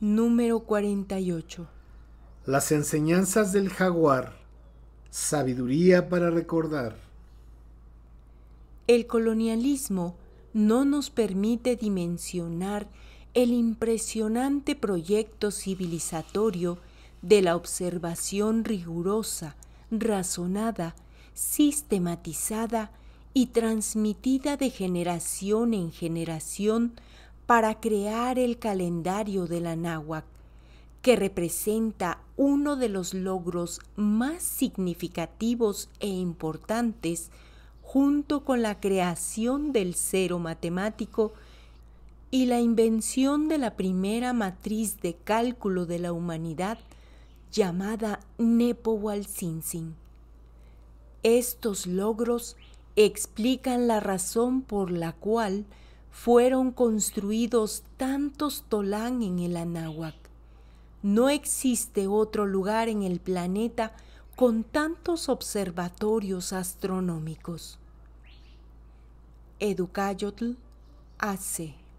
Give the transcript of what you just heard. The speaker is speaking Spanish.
Número 48. Las enseñanzas del jaguar. Sabiduría para recordar. El colonialismo no nos permite dimensionar el impresionante proyecto civilizatorio de la observación rigurosa, razonada, sistematizada y transmitida de generación en generación para crear el calendario de la náhuatl, que representa uno de los logros más significativos e importantes junto con la creación del cero matemático y la invención de la primera matriz de cálculo de la humanidad llamada Nepo-Walsinsin. Estos logros explican la razón por la cual fueron construidos tantos tolán en el Anáhuac. No existe otro lugar en el planeta con tantos observatorios astronómicos. Educayotl hace.